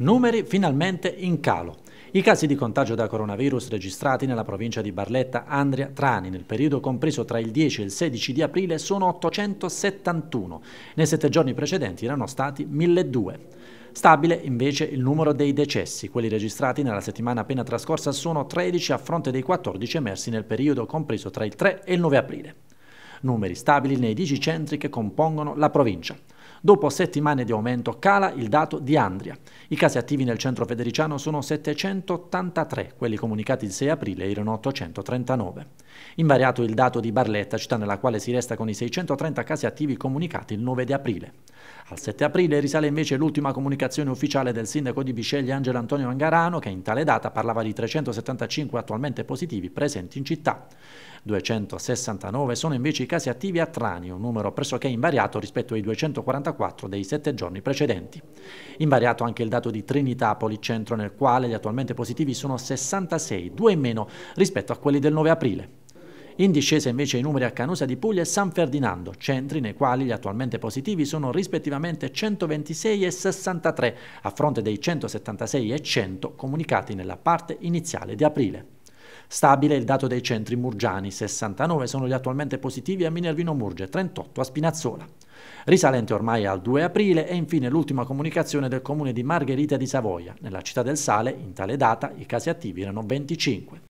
Numeri finalmente in calo. I casi di contagio da coronavirus registrati nella provincia di Barletta, Andria, Trani nel periodo compreso tra il 10 e il 16 di aprile sono 871. Nei sette giorni precedenti erano stati 1002. Stabile invece il numero dei decessi, quelli registrati nella settimana appena trascorsa sono 13 a fronte dei 14 emersi nel periodo compreso tra il 3 e il 9 aprile numeri stabili nei 10 centri che compongono la provincia. Dopo settimane di aumento cala il dato di Andria. I casi attivi nel centro federiciano sono 783, quelli comunicati il 6 aprile erano 839. Invariato il dato di Barletta, città nella quale si resta con i 630 casi attivi comunicati il 9 di aprile. Al 7 aprile risale invece l'ultima comunicazione ufficiale del sindaco di Bisceglie Angelo Antonio Angarano che in tale data parlava di 375 attualmente positivi presenti in città. 269 sono invece i casi attivi a Trani, un numero pressoché invariato rispetto ai 244 dei sette giorni precedenti. Invariato anche il dato di Trinitapoli, centro nel quale gli attualmente positivi sono 66, due in meno rispetto a quelli del 9 aprile. In discesa invece i numeri a Canusa di Puglia e San Ferdinando, centri nei quali gli attualmente positivi sono rispettivamente 126 e 63, a fronte dei 176 e 100 comunicati nella parte iniziale di aprile. Stabile il dato dei centri murgiani, 69 sono gli attualmente positivi a Minervino Murge, 38 a Spinazzola. Risalente ormai al 2 aprile è infine l'ultima comunicazione del comune di Margherita di Savoia. Nella città del Sale, in tale data, i casi attivi erano 25.